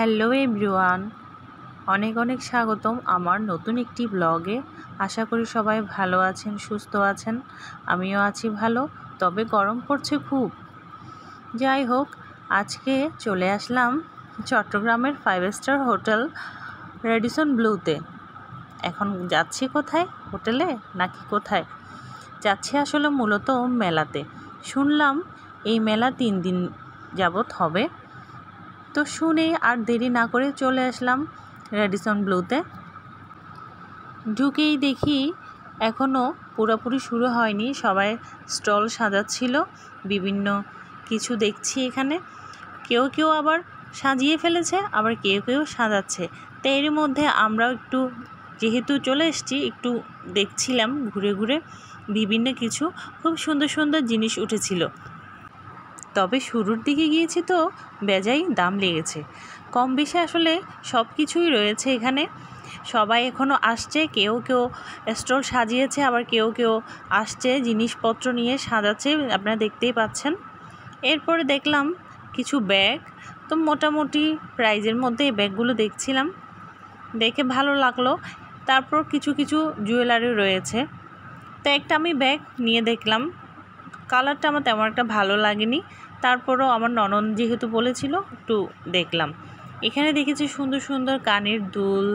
hello everyone অনেক অনেক স্বাগতম আমার নতুন একটি ব্লগে আশা করি সবাই ভালো আছেন সুস্থ আছেন আমিও আছি ভালো তবে গরম পড়ছে খুব যাই হোক আজকে চলে আসলাম চট্টগ্রামের ফাইভ স্টার হোটেল রেডিসন ব্লুতে এখন যাচ্ছি কোথায় হোটেলে নাকি কোথায় যাচ্ছি আসলে মূলত মেলাতে শুনলাম এই মেলা তিন দিন যাবত হবে তো শুনে আর দেরি না করে চলে আসলাম রেডিসন ব্লুতে ঢুকেই দেখি এখনও পুরোপুরি শুরু হয়নি সবাই স্টল সাজাচ্ছিল বিভিন্ন কিছু দেখছি এখানে কেউ কেউ আবার সাজিয়ে ফেলেছে আবার কেউ কেউ সাজাচ্ছে তো এর মধ্যে আমরাও একটু যেহেতু চলে এসছি একটু দেখছিলাম ঘুরে ঘুরে বিভিন্ন কিছু খুব সুন্দর সুন্দর জিনিস উঠেছিল তবে শুরুর দিকে গিয়েছি তো বেজাই দাম লেগেছে কম বেশি আসলে সব কিছুই রয়েছে এখানে সবাই এখনও আসছে কেউ কেউ স্টল সাজিয়েছে আবার কেউ কেউ আসছে জিনিসপত্র নিয়ে সাজাচ্ছে আপনারা দেখতেই পাচ্ছেন এরপরে দেখলাম কিছু ব্যাগ তো মোটামুটি প্রাইজের মধ্যে এই ব্যাগগুলো দেখছিলাম দেখে ভালো লাগলো তারপর কিছু কিছু জুয়েলারি রয়েছে তো একটা আমি ব্যাগ নিয়ে দেখলাম কালারটা আমার তেমন একটা ভালো লাগেনি তারপরও আমার ননন যেহেতু বলেছিল একটু দেখলাম এখানে দেখেছি সুন্দর সুন্দর কানের দুল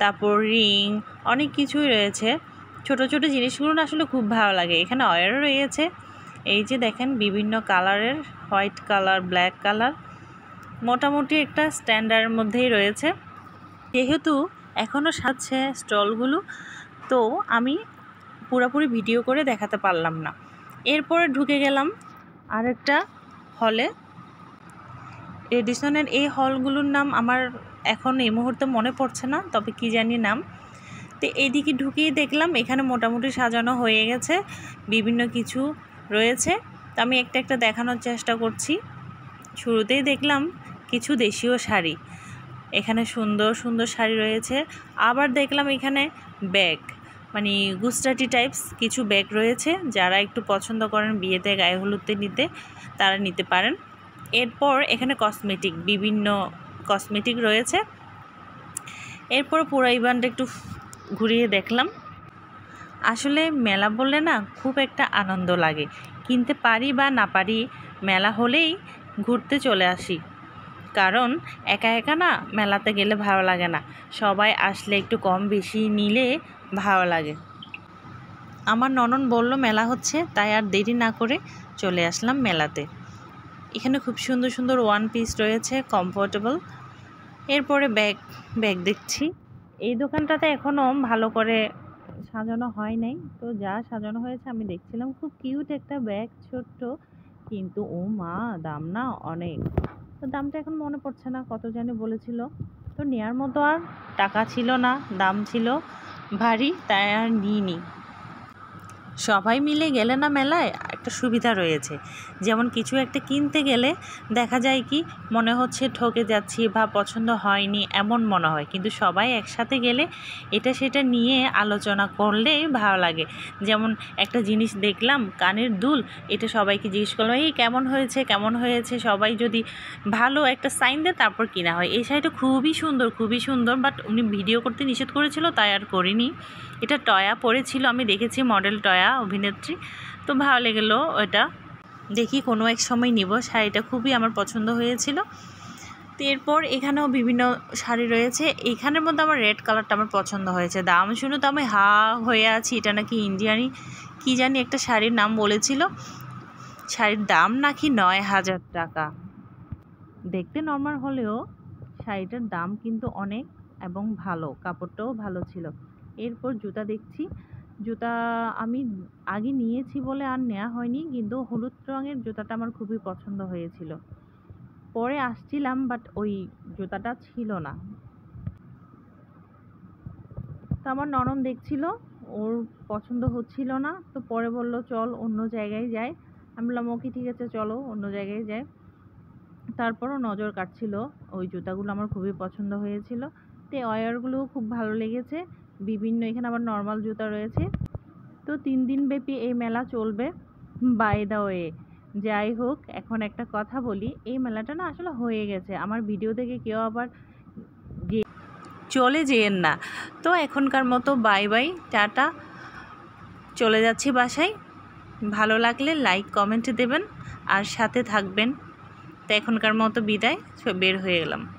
তারপর রিং অনেক কিছুই রয়েছে ছোট ছোট জিনিসগুলো না আসলে খুব ভালো লাগে এখানে অয়ারও রয়েছে এই যে দেখেন বিভিন্ন কালারের হোয়াইট কালার ব্ল্যাক কালার মোটামুটি একটা স্ট্যান্ডার্ডের মধ্যেই রয়েছে যেহেতু এখনও সাজছে স্টলগুলো তো আমি পুরোপুরি ভিডিও করে দেখাতে পারলাম না এরপরে ঢুকে গেলাম আরেকটা হলে রেডিশনের এই হলগুলোর নাম আমার এখন এই মুহূর্তে মনে পড়ছে না তবে কি জানি নাম তো এইদিকে ঢুকিয়ে দেখলাম এখানে মোটামুটি সাজানো হয়ে গেছে বিভিন্ন কিছু রয়েছে তো আমি একটা একটা দেখানোর চেষ্টা করছি শুরুতেই দেখলাম কিছু দেশীয় শাড়ি এখানে সুন্দর সুন্দর শাড়ি রয়েছে আবার দেখলাম এখানে ব্যাগ মানে গুস্টাটি টাইপস কিছু ব্যাগ রয়েছে যারা একটু পছন্দ করেন বিয়েতে গায়ে হলুদতে নিতে তারা নিতে পারেন এরপর এখানে কসমেটিক বিভিন্ন কসমেটিক রয়েছে এরপর পুরো ইভেন্টটা একটু ঘুরিয়ে দেখলাম আসলে মেলা বললে না খুব একটা আনন্দ লাগে কিনতে পারি বা না পারি মেলা হলেই ঘুরতে চলে আসি কারণ একা একা না মেলাতে গেলে ভালো লাগে না সবাই আসলে একটু কম বেশি নিলে ভালো লাগে আমার ননন বলল মেলা হচ্ছে তাই আর দেরি না করে চলে আসলাম মেলাতে এখানে খুব সুন্দর সুন্দর ওয়ান পিস রয়েছে কমফোর্টেবল এরপরে ব্যাগ ব্যাগ দেখছি এই দোকানটাতে এখনও ভালো করে সাজানো হয় নাই তো যা সাজানো হয়েছে আমি দেখছিলাম খুব কিউট একটা ব্যাগ ছোট্ট কিন্তু ও মা দাম না অনেক তো দামটা এখন মনে পড়ছে না কত জানি বলেছিল তো নেয়ার মতো আর টাকা ছিল না দাম ছিল ভারী তাই আর নিইনি সবাই মিলে গেলে না মেলায় একটা সুবিধা রয়েছে যেমন কিছু একটা কিনতে গেলে দেখা যায় কি মনে হচ্ছে ঠকে যাচ্ছি বা পছন্দ হয়নি এমন মনে হয় কিন্তু সবাই একসাথে গেলে এটা সেটা নিয়ে আলোচনা করলে ভালো লাগে যেমন একটা জিনিস দেখলাম কানের দুল এটা সবাইকে জিজ্ঞেস করলাম এই কেমন হয়েছে কেমন হয়েছে সবাই যদি ভালো একটা সাইন দেয় তারপর কিনা হয় এই শাড়িটা খুবই সুন্দর খুবই সুন্দর বাট উনি ভিডিও করতে নিষেধ করেছিল তাই আর করিনি এটা টয়া পরেছিল আমি দেখেছি মডেল টয়া ছায়া অভিনেত্রী তো ভালো লেগেলো ওটা দেখি কোনো এক সময় নিব শাড়িটা খুবই আমার পছন্দ হয়েছিল এরপর এখানেও বিভিন্ন শাড়ি রয়েছে এখানের মধ্যে আমার রেড কালারটা আমার পছন্দ হয়েছে দাম শুনে তো আমি হা হয়ে আছি এটা নাকি ইন্ডিয়ানি কি জানি একটা শাড়ির নাম বলেছিল শাড়ির দাম নাকি নয় হাজার টাকা দেখতে নর্মাল হলেও শাড়িটার দাম কিন্তু অনেক এবং ভালো কাপড়টাও ভালো ছিল এরপর জুতা দেখছি জুতা আমি আগে নিয়েছি বলে আর নেওয়া হয়নি কিন্তু হলুদ রঙের জুতাটা আমার খুবই পছন্দ হয়েছিল পরে আসছিলাম বাট ওই জুতাটা ছিল না তো আমার ননম দেখছিল ওর পছন্দ হচ্ছিল না তো পরে বলল চল অন্য জায়গায় যাই আমি বললাম ওকে ঠিক আছে চলো অন্য জায়গায় যাই তারপরও নজর কাটছিল ওই জুতাগুলো আমার খুবই পছন্দ হয়েছিল তে ওয়ারগুলোও খুব ভালো লেগেছে বিভিন্ন এখানে আবার নর্মাল জুতা রয়েছে তো তিন দিন ব্যাপী এই মেলা চলবে বাই দা ওয়ে যাই হোক এখন একটা কথা বলি এই মেলাটা না আসলে হয়ে গেছে আমার ভিডিও দেখে কেউ আবার চলে যেয়েন না তো এখনকার মতো বাই বাই টাটা চলে যাচ্ছি বাসায় ভালো লাগলে লাইক কমেন্ট দেবেন আর সাথে থাকবেন তো এখনকার মতো বিদায় বের হয়ে গেলাম